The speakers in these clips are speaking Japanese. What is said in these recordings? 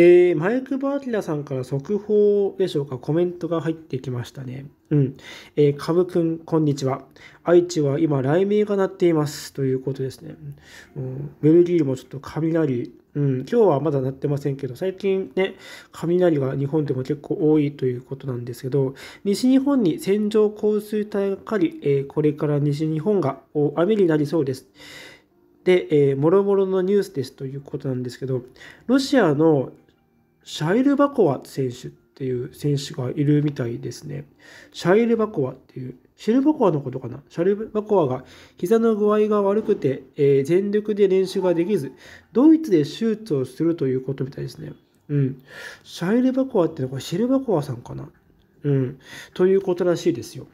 えー、マイク・バーティラさんから速報でしょうか、コメントが入ってきましたね。うん。えー、カブくん、こんにちは。愛知は今、雷鳴が鳴っています。ということですね。うん、ベルギーもちょっと雷、うん、今日はまだ鳴ってませんけど、最近ね、雷が日本でも結構多いということなんですけど、西日本に線状降水帯がかかり、えー、これから西日本が雨になりそうです。で、えー、もろもろのニュースですということなんですけど、ロシアのシャイルバコワ選手っていう選手がいるみたいですね。シャイルバコワっていう、シェルバコワのことかな。シャイルバコワが膝の具合が悪くて、えー、全力で練習ができず、ドイツで手術をするということみたいですね。うん。シャイルバコワってのはこれシェルバコワさんかな。うん。ということらしいですよ。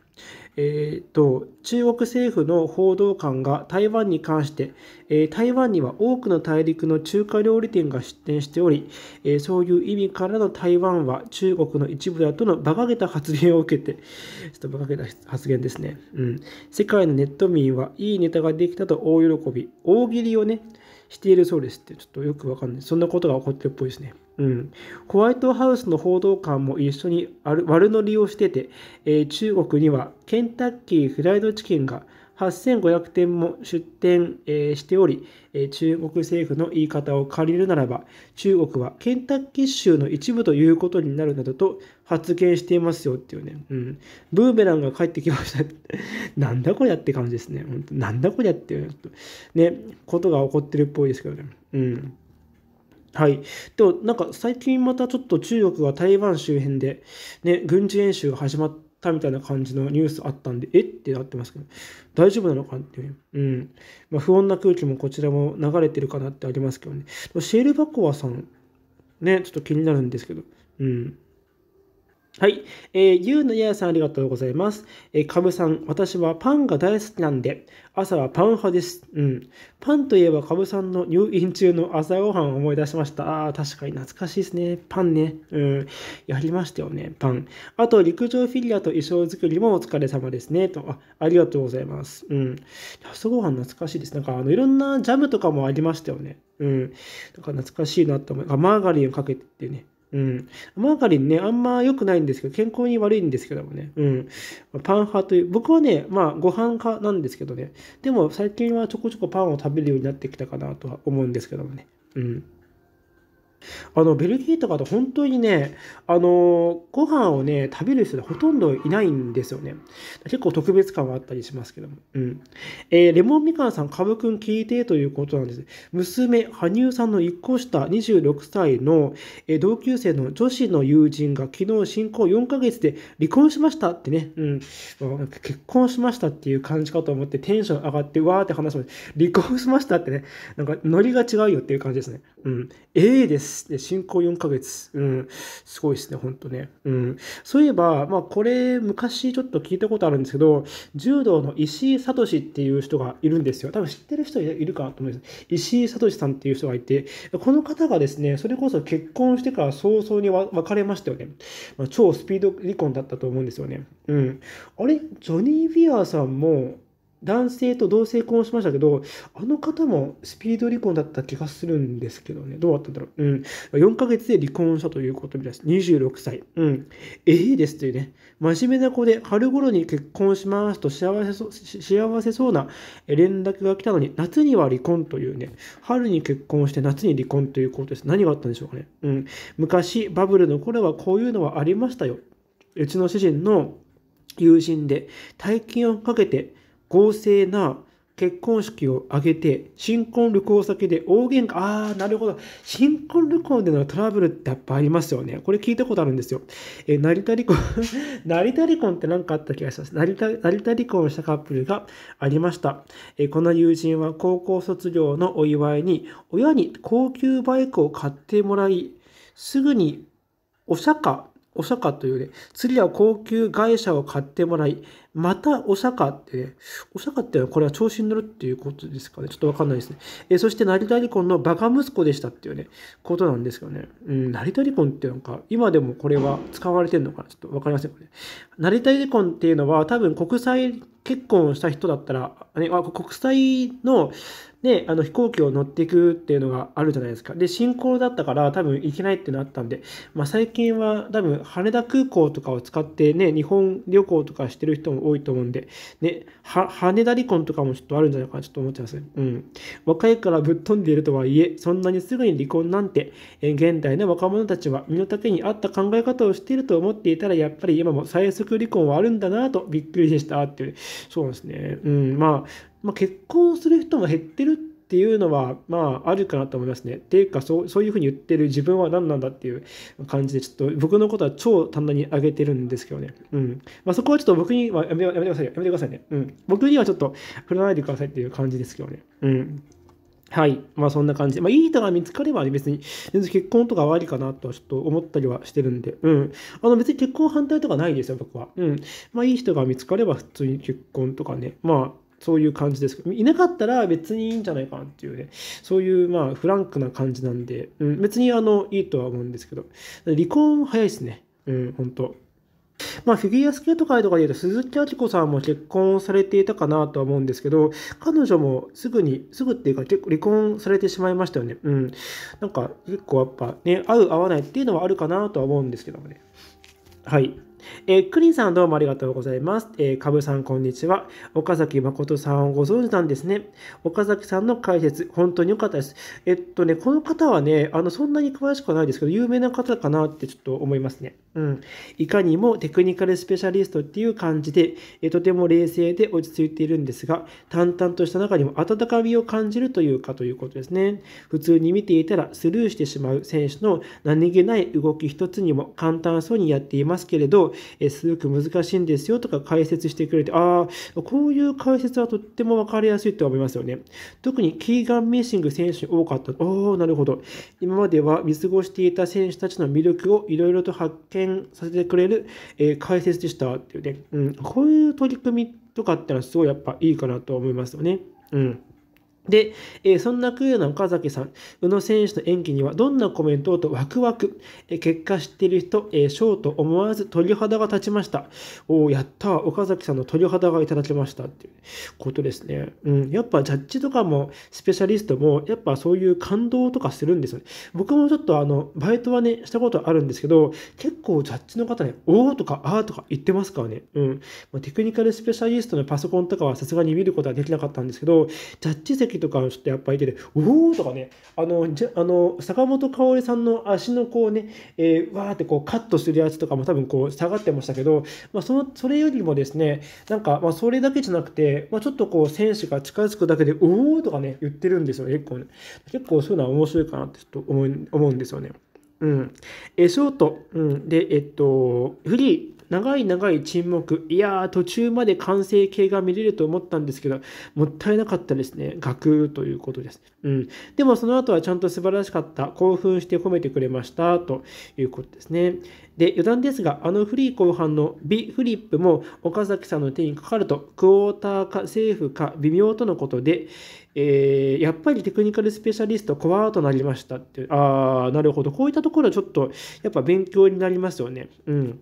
えーと、中国政府の報道官が台湾に関して、えー、台湾には多くの大陸の中華料理店が出店しており、えー、そういう意味からの台湾は中国の一部だとの馬鹿げた発言を受けて、ちょっと馬鹿げた発言ですね、うん。世界のネット民はいいネタができたと大喜び、大喜利をね、しているそうですってちょっとよくわかんないそんなことが起こってるっぽいですねうん、ホワイトハウスの報道官も一緒に悪乗りをしてて、えー、中国にはケンタッキーフライドチキンが8500点も出展、しており、中国政府の言い方を借りるならば、中国はケンタッキー州の一部ということになるなどと発言していますよっていうね、うん、ブーメランが帰ってきました。なんだこりゃって感じですね。なんだこりゃっていう、ね、ことが起こってるっぽいですけどね。うんはい。でも、なんか最近またちょっと中国が台湾周辺で、ね、軍事演習が始まって、ったみたいな感じのニュースあったんで、えってなってますけど、大丈夫なのかっていう、うん。まあ、不穏な空気もこちらも流れてるかなってありますけどね。シェールバコワさん、ね、ちょっと気になるんですけど、うん。はい。えー、ゆうのややさんありがとうございます。えー、かぶさん、私はパンが大好きなんで、朝はパン派です。うん。パンといえばかぶさんの入院中の朝ごはんを思い出しました。ああ、確かに懐かしいですね。パンね。うん。やりましたよね、パン。あと、陸上フィギュアと衣装作りもお疲れ様ですね。と、あありがとうございます。うん。朝ごはん懐かしいです。なんか、あの、いろんなジャムとかもありましたよね。うん。だから懐かしいなって思い。マーガリンをかけてね。うん。マーガリンね、あんま良くないんですけど、健康に悪いんですけどもね。うん。パン派という、僕はね、まあ、ご飯派なんですけどね。でも、最近はちょこちょこパンを食べるようになってきたかなとは思うんですけどもね。うん。あの、ベルギーとかと本当にね、あの、ご飯をね、食べる人でほとんどいないんですよね。結構特別感はあったりしますけども。うん。えー、レモンみかんさん、かぶくん聞いてということなんです。娘、羽生さんの1個下、26歳の、えー、同級生の女子の友人が昨日進行4ヶ月で離婚しましたってね、うん、結婚しましたっていう感じかと思ってテンション上がって、わーって話しました。離婚しましたってね、なんかノリが違うよっていう感じですね。うん。えです。です進行4ヶ月。うん。すごいですね、ほんとね。うん。そういえば、まあ、これ、昔ちょっと聞いたことあるんですけど、柔道の石井聡っていう人がいるんですよ。多分知ってる人いるかと思います。石井聡さんっていう人がいて、この方がですね、それこそ結婚してから早々に別れましたよね。まあ、超スピード離婚だったと思うんですよね。うん。あれジョニー・ビアーさんも、男性と同性婚をしましたけど、あの方もスピード離婚だった気がするんですけどね。どうだったんだろう。うん。4ヶ月で離婚したということみたいです。26歳。うん。ええー、ですというね。真面目な子で春頃に結婚しますと幸せそ幸せそうな連絡が来たのに、夏には離婚というね。春に結婚して夏に離婚ということです。何があったんでしょうかね。うん。昔、バブルの頃はこういうのはありましたよ。うちの主人の友人で大金をかけて、豪勢な結婚式を挙げて、新婚旅行先で大喧嘩、ああ、なるほど。新婚旅行でのトラブルってやっぱありますよね。これ聞いたことあるんですよ。えー、成田離婚 成田離婚って何かあった気がします。成田、成田離婚したカップルがありました。えー、この友人は高校卒業のお祝いに、親に高級バイクを買ってもらい、すぐにお釈迦お釈迦というね、次は高級外車を買ってもらい、またお釈迦ってね、お釈迦ってのはこれは調子に乗るっていうことですかね。ちょっとわかんないですね。えそして成田離婚のバカ息子でしたっていうね、ことなんですけどね。うん、成田離婚ってなんか、今でもこれは使われてるのかなちょっとわかりませんかね。成田離婚っていうのは多分国際結婚した人だったら、国際の,、ね、あの飛行機を乗っていくっていうのがあるじゃないですか。で、進行だったから多分行けないってなったんで、まあ、最近は多分羽田空港とかを使ってね、日本旅行とかしてる人も多いと思うんで、ね、羽田離婚とかもちょっとあるんじゃないかなちょっと思っちゃいます。うん。若いからぶっ飛んでいるとはいえ、そんなにすぐに離婚なんて、え現代の若者たちは身の丈に合った考え方をしていると思っていたら、やっぱり今も最速離婚はあるんだなとびっくりでしたっていう。そうですね。うん、まあ、まあ、結婚する人も減ってるっていうのは、まあ、あるかなと思いますね。っていうか、そうそういうふうに言ってる自分は何なんだっていう感じで、ちょっと僕のことは超単に上げてるんですけどね。うん。まあ、そこはちょっと僕にはやめやめてくださいやめてくださいね。うん。僕にはちょっと振らないでくださいっていう感じですけどね。うん。はい。まあそんな感じで。まあいい人が見つかれば、ね、別に、全然結婚とかはありかなとはちょっと思ったりはしてるんで、うん。あの別に結婚反対とかないですよ、僕は。うん。まあいい人が見つかれば普通に結婚とかね、まあそういう感じですけど、いなかったら別にいいんじゃないかなっていうね、そういうまあフランクな感じなんで、うん、別にあのいいとは思うんですけど、離婚早いですね。うん、本当まあ、フィギュアスケート界とかで言うと、鈴木明子さんも結婚されていたかなとは思うんですけど、彼女もすぐに、すぐっていうか、結構離婚されてしまいましたよね。うん。なんか、結構やっぱね、合う合わないっていうのはあるかなとは思うんですけどもね。はい。えー、クリンさんどうもありがとうございます。えー、かぶさんこんにちは。岡崎誠さんをご存知なんですね。岡崎さんの解説、本当に良かったです。えっとね、この方はね、あの、そんなに詳しくはないですけど、有名な方かなってちょっと思いますね。うん。いかにもテクニカルスペシャリストっていう感じで、えとても冷静で落ち着いているんですが、淡々とした中にも温かみを感じるというかということですね。普通に見ていたらスルーしてしまう選手の何気ない動き一つにも簡単そうにやっていますけれど、えすごく難しいんですよとか解説してくれて、ああ、こういう解説はとっても分かりやすいと思いますよね。特にキーガン・ミーシング選手多かった。おお、なるほど。今までは見過ごしていた選手たちの魅力をいろいろと発見させてくれる、え解説でしたっていうね、うん。こういう取り組みとかってのはすごいやっぱいいかなと思いますよね。うん。で、えー、そんなクーな岡崎さん、宇野選手の演技にはどんなコメントをとワクワク、えー、結果知っている人、えー、ショーと思わず鳥肌が立ちました。おお、やった岡崎さんの鳥肌がいただきましたっていうことですね。うん、やっぱジャッジとかもスペシャリストも、やっぱそういう感動とかするんですよね。僕もちょっとあの、バイトはね、したことあるんですけど、結構ジャッジの方ね、おおとかああとか言ってますからね。うん。まあ、テクニカルスペシャリストのパソコンとかはさすがに見ることはできなかったんですけど、ジャッジ席とかちょっとやっぱいてて、うおーとかね、あの、じゃあの坂本香織さんの足のこうね、えー、わーってこうカットするやつとかも多分こう下がってましたけど、まあ、その、それよりもですね、なんか、まあ、それだけじゃなくて、まあ、ちょっとこう選手が近づくだけで、おおとかね、言ってるんですよ、結構ね。結構そういうのは面白いかなってちょっと思い思うんですよね。うん。えショート、うん。で、えっと、フリー。長い長い沈黙、いやー、途中まで完成形が見れると思ったんですけど、もったいなかったですね。ガクということです。うん。でもその後はちゃんと素晴らしかった。興奮して褒めてくれました。ということですね。で、余談ですが、あのフリー後半のビフリップも岡崎さんの手にかかると、クォーターかセーフか微妙とのことで、えー、やっぱりテクニカルスペシャリスト、コアとなりましたって、ああ、なるほど。こういったところはちょっと、やっぱ勉強になりますよね。うん。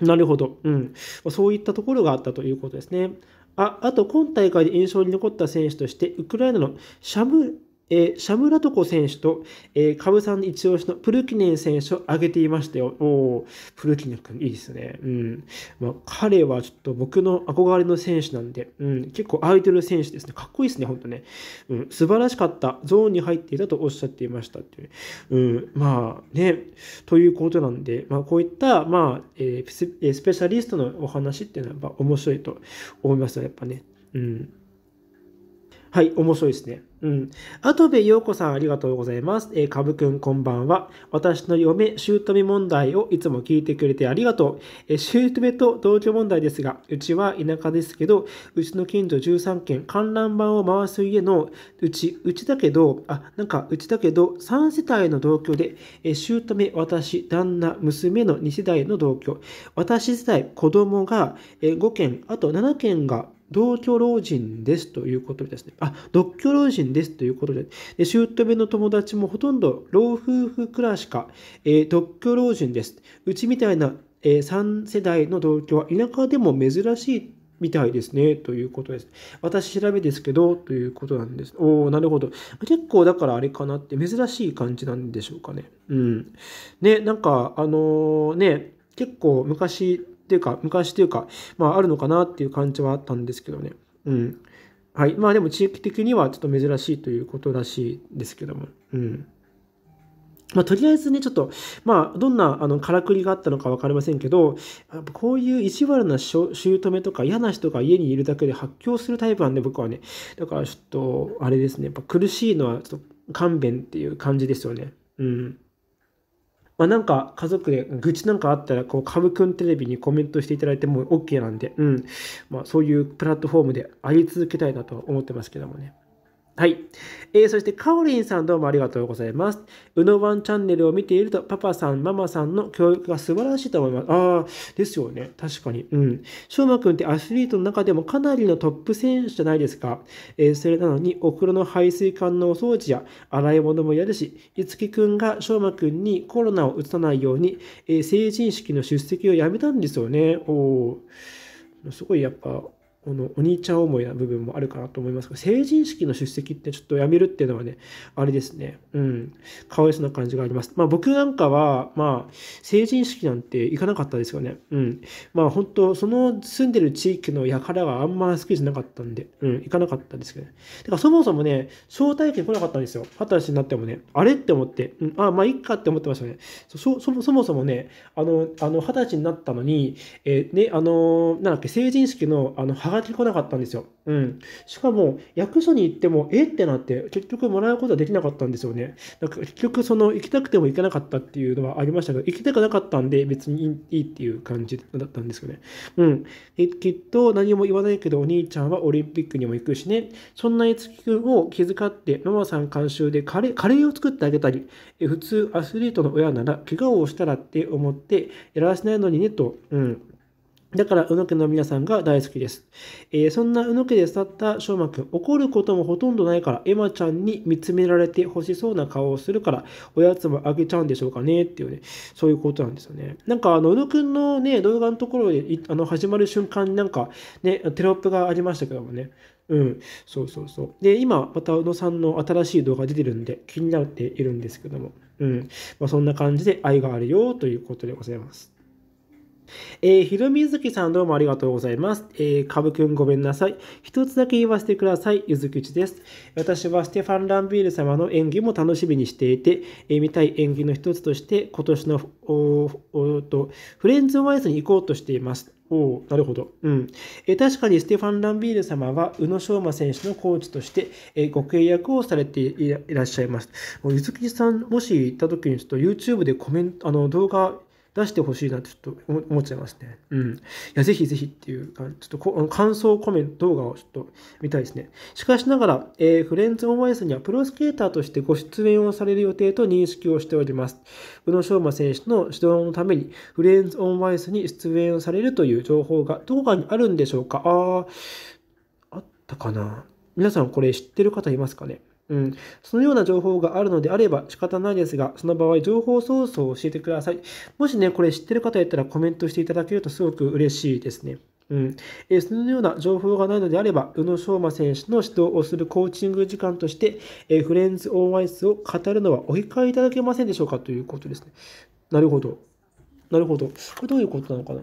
なるほど、うん、そういったところがあったということですね。ああと、今大会で印象に残った選手として、ウクライナのシャムえー、シャムラトコ選手と、えー、カブさん一押しのプルキネン選手を挙げていましたよ。おプルキネン君、いいですね。うん。まあ、彼はちょっと僕の憧れの選手なんで、うん、結構アイドル選手ですね。かっこいいですね、本当ね。うん、素晴らしかった。ゾーンに入っていたとおっしゃっていましたっていう。うん、まあね、ということなんで、まあ、こういった、まあ、えー、スペシャリストのお話っていうのはやっぱ面白いと思いますよ、やっぱね。うん。はい、面白いですね。うん。あべよう子さん、ありがとうございます。えー、かぶくん、こんばんは。私の嫁、姑問題をいつも聞いてくれてありがとう。えー、姑と同居問題ですが、うちは田舎ですけど、うちの近所13軒、観覧板を回す家のうち、うちだけど、あ、なんか、うちだけど、3世帯の同居で、えー、姑、私、旦那、娘の2世代の同居。私世代、子供が、えー、5軒、あと7軒が同居老人ですということですね。あ、独居老人ですということで、で姑の友達もほとんど老夫婦くらいしか、えー、独居老人です。うちみたいな、えー、3世代の同居は田舎でも珍しいみたいですね、ということです。私調べですけど、ということなんです。おおなるほど。結構だからあれかなって珍しい感じなんでしょうかね。うん。ね、なんか、あのー、ね、結構昔、ていうか、昔というか、まあ、あるのかなっていう感じはあったんですけどね。うん。はい。まあ、でも地域的にはちょっと珍しいということらしいですけども。うん。まあ、とりあえずね、ちょっと、まあ、どんな、あの、からくりがあったのか分かりませんけど、こういう意地悪な姑とか嫌な人が家にいるだけで発狂するタイプなんで、僕はね。だから、ちょっと、あれですね、やっぱ苦しいのは、ちょっと、勘弁っていう感じですよね。うん。まあ、なんか家族で愚痴なんかあったら、こう、カムくんテレビにコメントしていただいても OK なんで、うん。まあ、そういうプラットフォームであり続けたいなと思ってますけどもね。はい。えー、そして、かおりんさんどうもありがとうございます。うのワンチャンネルを見ていると、パパさん、ママさんの教育が素晴らしいと思います。ああ、ですよね。確かに。うん。しょうまくんってアスリートの中でもかなりのトップ選手じゃないですか。えー、それなのに、お風呂の排水管のお掃除や洗い物もやるし、いつきくんがしょうまくんにコロナをうつさないように、えー、成人式の出席をやめたんですよね。おお。すごいやっぱこのお兄ちゃん思いな部分もあるかなと思いますが、成人式の出席ってちょっとやめるっていうのはね、あれですね。うん。かわいそうな感じがあります。まあ僕なんかは、まあ、成人式なんて行かなかったですよね。うん。まあ本当その住んでる地域の輩があんま好きじゃなかったんで、うん、行かなかったんですけどね。だからそもそもね、招待券来なかったんですよ。二十歳になってもね。あれって思って、うん、あ、まあいっかって思ってましたね。そ、そもそもね、あの、あの、二十歳になったのに、えー、ね、あの、なんだっけ、成人式の、あの、はがってこなかったんですよ。うん。しかも、役所に行っても、えってなって、結局もらうことはできなかったんですよね。だから結局、その、行きたくても行けなかったっていうのはありましたけど、行きたくなかったんで、別にいいっていう感じだったんですよね。うん。きっと、何も言わないけど、お兄ちゃんはオリンピックにも行くしね。そんな悦木君を気遣って、ママさん監修でカレー、カレーを作ってあげたり、普通、アスリートの親なら、怪我をしたらって思って、やらせないのにね、と。うん。だから、うのけの皆さんが大好きです。えー、そんなうのけで去ったしょうまくん、怒ることもほとんどないから、エマちゃんに見つめられて欲しそうな顔をするから、おやつもあげちゃうんでしょうかねっていうね、そういうことなんですよね。なんか、あの、うのくんのね、動画のところで、あの、始まる瞬間になんか、ね、テロップがありましたけどもね、うん、そうそうそう。で、今、また宇野さんの新しい動画出てるんで、気になっているんですけども、うん、まあ、そんな感じで愛があるよということでございます。えー、ひろみずきさんどうもありがとうございます。えー、かぶくんごめんなさい。一つだけ言わせてください。ゆずきちです。私はステファン・ランビール様の演技も楽しみにしていて、えー、見たい演技の一つとして、今年のおとフレンズ・ワイズに行こうとしています。おお、なるほど。うん。え確かにステファン・ランビール様は、宇野昌磨選手のコーチとして、えご契約をされていらっしゃいます。もうゆずきさん、もし行った時に、ちょっと YouTube でコメント、あの動画、出してほしいなってちょっと思っちゃいますね。うん。いや、ぜひぜひっていうか、ちょっと感想コメント動画をちょっと見たいですね。しかしながら、えー、フレンズオン・ワイスにはプロスケーターとしてご出演をされる予定と認識をしております。宇野昌磨選手の指導のために、フレンズオンワイスに出演をされるという情報が動画にあるんでしょうかああ、あったかな皆さんこれ知ってる方いますかねうん、そのような情報があるのであれば仕方ないですが、その場合、情報ソースを教えてください。もしね、これ知ってる方やったらコメントしていただけるとすごく嬉しいですね。うんえそのような情報がないのであれば、宇野昌磨選手の指導をするコーチング時間として、えフレンズ・オン・アイスを語るのはお控えいただけませんでしょうかということですね。なるほど。なるほど。これどういうことなのかな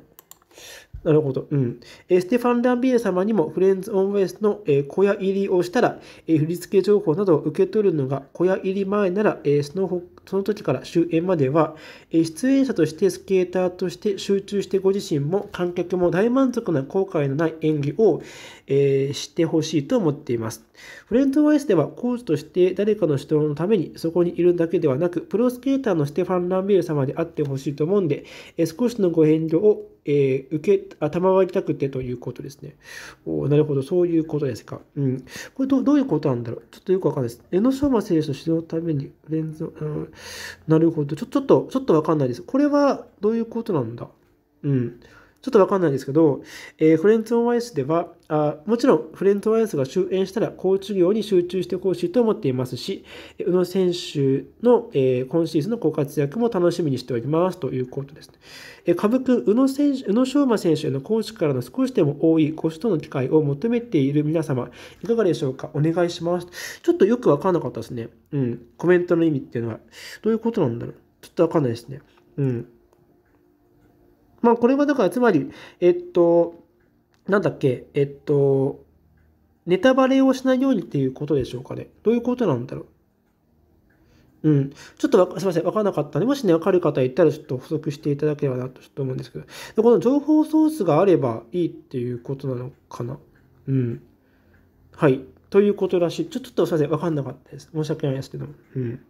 なるほど。うん。えステファン・ランビエ様にもフレンズ・オン・ウェイスの、え小屋入りをしたら、え振り付け情報などを受け取るのが小屋入り前なら、えそのその時から終演までは、え出演者としてスケーターとして集中してご自身も観客も大満足な後悔のない演技を、えー、してほしいと思っています。フレンズ・オン・ウェイスではコーチとして誰かの指導のためにそこにいるだけではなく、プロスケーターのステファン・ランビエ様であってほしいと思うんで、え少しのご遠慮をえー、受け、賜りたくてということですね。おなるほど、そういうことですか。うん。これど、どういうことなんだろうちょっとよくわかんないです。江ノ島選手の指導のために、連続、うん、なるほど。ちょ、ちょっと、ちょっとわかんないです。これは、どういうことなんだうん。ちょっとわかんないんですけど、えー、フレンツ・オン・ワイスではあ、もちろんフレンツ・オン・ワイスが終演したらコーチ業に集中してほしいと思っていますし、宇野選手の、えー、今シーズンのご活躍も楽しみにしておりますということですね。えー、株君、宇野選手、宇野昌磨選手へのコーチからの少しでも多いコ指との機会を求めている皆様、いかがでしょうかお願いします。ちょっとよくわかんなかったですね。うん。コメントの意味っていうのは、どういうことなんだろうちょっとわかんないですね。うん。まあ、これはだから、つまり、えっと、なんだっけ、えっと、ネタバレをしないようにっていうことでしょうかね。どういうことなんだろう。うん。ちょっとすみません。わからなかったので、もしね、わかる方いたら、ちょっと補足していただければなと、ちょっと思うんですけど。で、この情報ソースがあればいいっていうことなのかな。うん。はい。ということらしい。ちょ、ちょっとすみません。わかんなかったです。申し訳ないですけど。うん。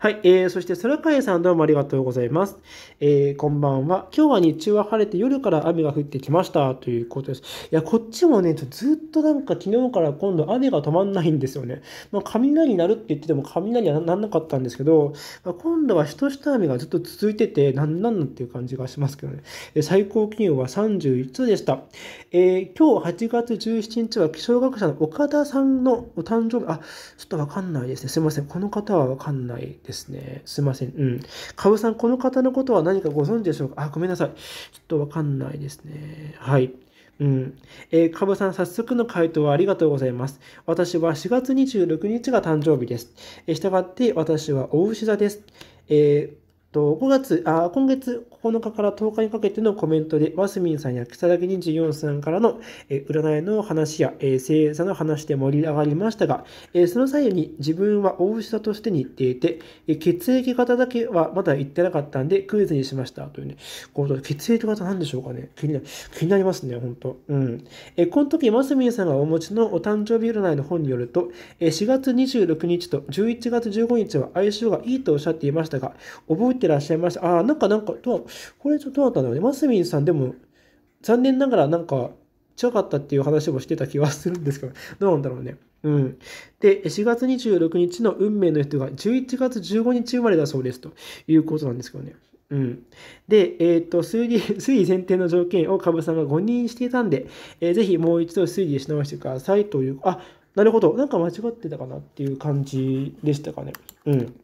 はい、えー、そして空海さんどうもありがとうございます。えー、こんばんは。今日は日中は晴れて夜から雨が降ってきましたということです。いや、こっちもね、ずっとなんか昨日から今度雨が止まんないんですよね。まあ、雷鳴るって言ってても雷はなんなかったんですけど、まあ、今度はひとした雨がずっと続いてて、なんなんっていう感じがしますけどね。え最高気温は31度でした。えー、今日8月17日は気象学者の岡田さんのお誕生日、あ、ちょっとわかんないですね。すいません。この方はわかんないですね。すいません。うん。かぶさん、この方のことは何かご存知でしょうかあ、ごめんなさい。ちょっとわかんないですね。はい。うん。えー、かぶさん、早速の回答はありがとうございます。私は4月26日が誕生日です。えー、したがって、私は大牛座です。えーと5月あ今月9日から10日にかけてのコメントで、わスミンさんや木更木24さんからの、え占いの話や、え星座の話で盛り上がりましたが、えその際に自分は大牛座としてに言っていて、え血液型だけはまだ言ってなかったんでクイズにしましたというね、この血液型なんでしょうかね。気にな気になりますね、本当うん。えこの時、マスミンさんがお持ちのお誕生日占いの本によると、え4月26日と11月15日は相性がいいとおっしゃっていましたが、覚えてらっしゃいました。ああ、なんかなんか、とこれちょっとどうだったんだろうね。マスミンさんでも、残念ながらなんか、近かったっていう話もしてた気はするんですけどどうなんだろうね。うん。で、4月26日の運命の人が11月15日生まれだそうですということなんですけどね。うん。で、えっ、ー、と、推理、推理選定の条件を株さんが誤認していたんで、えー、ぜひもう一度推理し直してくださいという、あ、なるほど。なんか間違ってたかなっていう感じでしたかね。うん。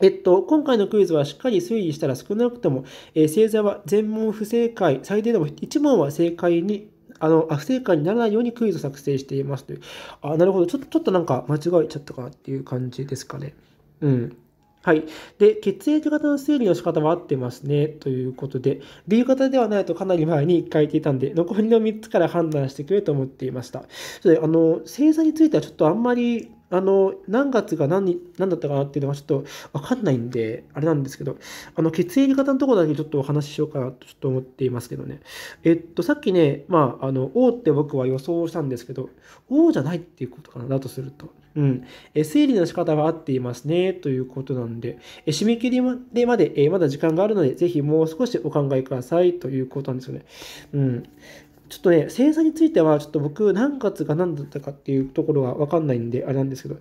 えっと、今回のクイズはしっかり推理したら少なくとも、えー、座は全問不正解、最低でも1問は正解に、あの、不正解にならないようにクイズを作成していますという。あ、なるほど。ちょっと、ちょっとなんか間違えちゃったかなっていう感じですかね。うん。はい。で、血液型の推理の仕方は合ってますね。ということで、B 型ではないとかなり前に書いていたんで、残りの3つから判断してくれと思っていました。それあの、星座についてはちょっとあんまりあの、何月が何何だったかなっていうのはちょっとわかんないんで、あれなんですけど、あの、血液型のところだけちょっとお話ししようかなとちょっと思っていますけどね。えっと、さっきね、まあ、あの、O って僕は予想したんですけど、王じゃないっていうことかな、だとすると。うん。え、整理の仕方が合っていますね、ということなんで、え、締め切りまでまで、え、まだ時間があるので、ぜひもう少しお考えください、ということなんですよね。うん。ちょっとね、星座については、ちょっと僕、何月が何だったかっていうところがわかんないんで、あれなんですけど、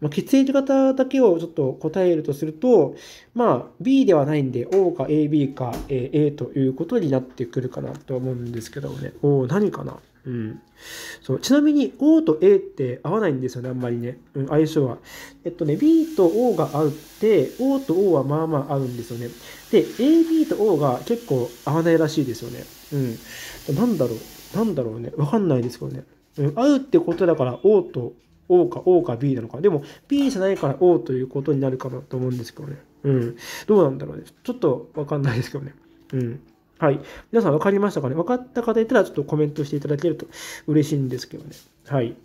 まあ、血液型だけをちょっと答えるとすると、まあ、B ではないんで、O か AB か A ということになってくるかなと思うんですけどもね、お何かなうん、そうちなみに O と A って合わないんですよねあんまりね、うん、相性はえっとね B と O が合って O と O はまあまあ合うんですよねで AB と O が結構合わないらしいですよねうんなんだろうなんだろうねわかんないですけどね、うん、合うってことだから O と O か O か B なのかでも B じゃないから O ということになるかなと思うんですけどねうんどうなんだろうねちょっとわかんないですけどねうんはい。皆さん分かりましたかね分かった方いたらちょっとコメントしていただけると嬉しいんですけどね。はい。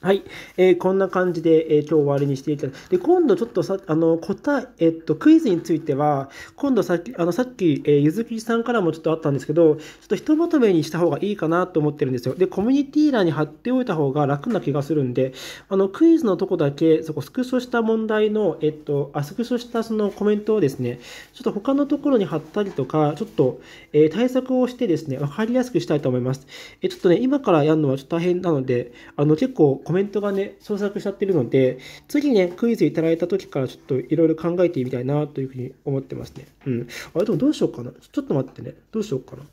はい、えー、こんな感じで、えー、今日終わりにしていたで今度ちょっとさあの答え、えっとクイズについては今度さっきあのさっき、えー、ゆずきさんからもちょっとあったんですけどちょっとひとまとめにした方がいいかなと思ってるんですよでコミュニティ欄に貼っておいた方が楽な気がするんであのクイズのとこだけそこスクショした問題の、えっと、あスクショしたそのコメントをですねちょっと他のところに貼ったりとかちょっと、えー、対策をしてですね分かりやすくしたいと思います、えちょっとね今からやるのはちょっと大変なのであの結構コメントがね、創作しちゃってるので、次ね、クイズいただいた時からちょっといろいろ考えてみたいなというふうに思ってますね。うん。あれ、でもどうしようかな。ちょっと待ってね。どうしようかな。